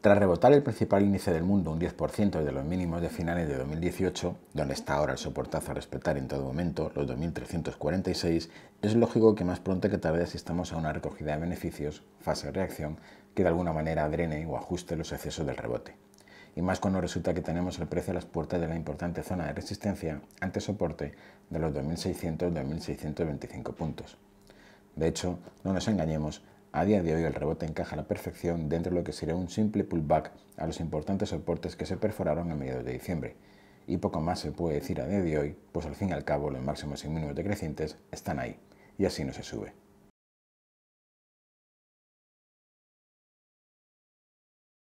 Tras rebotar el principal índice del mundo un 10% de los mínimos de finales de 2018, donde está ahora el soportazo a respetar en todo momento, los 2.346, es lógico que más pronto que tarde asistamos a una recogida de beneficios, fase de reacción, que de alguna manera drene o ajuste los excesos del rebote. Y más cuando resulta que tenemos el precio a las puertas de la importante zona de resistencia ante soporte de los 2.600-2.625 puntos. De hecho, no nos engañemos, a día de hoy el rebote encaja a la perfección dentro de lo que sería un simple pullback a los importantes soportes que se perforaron a mediados de diciembre. Y poco más se puede decir a día de hoy, pues al fin y al cabo los máximos y mínimos decrecientes están ahí, y así no se sube.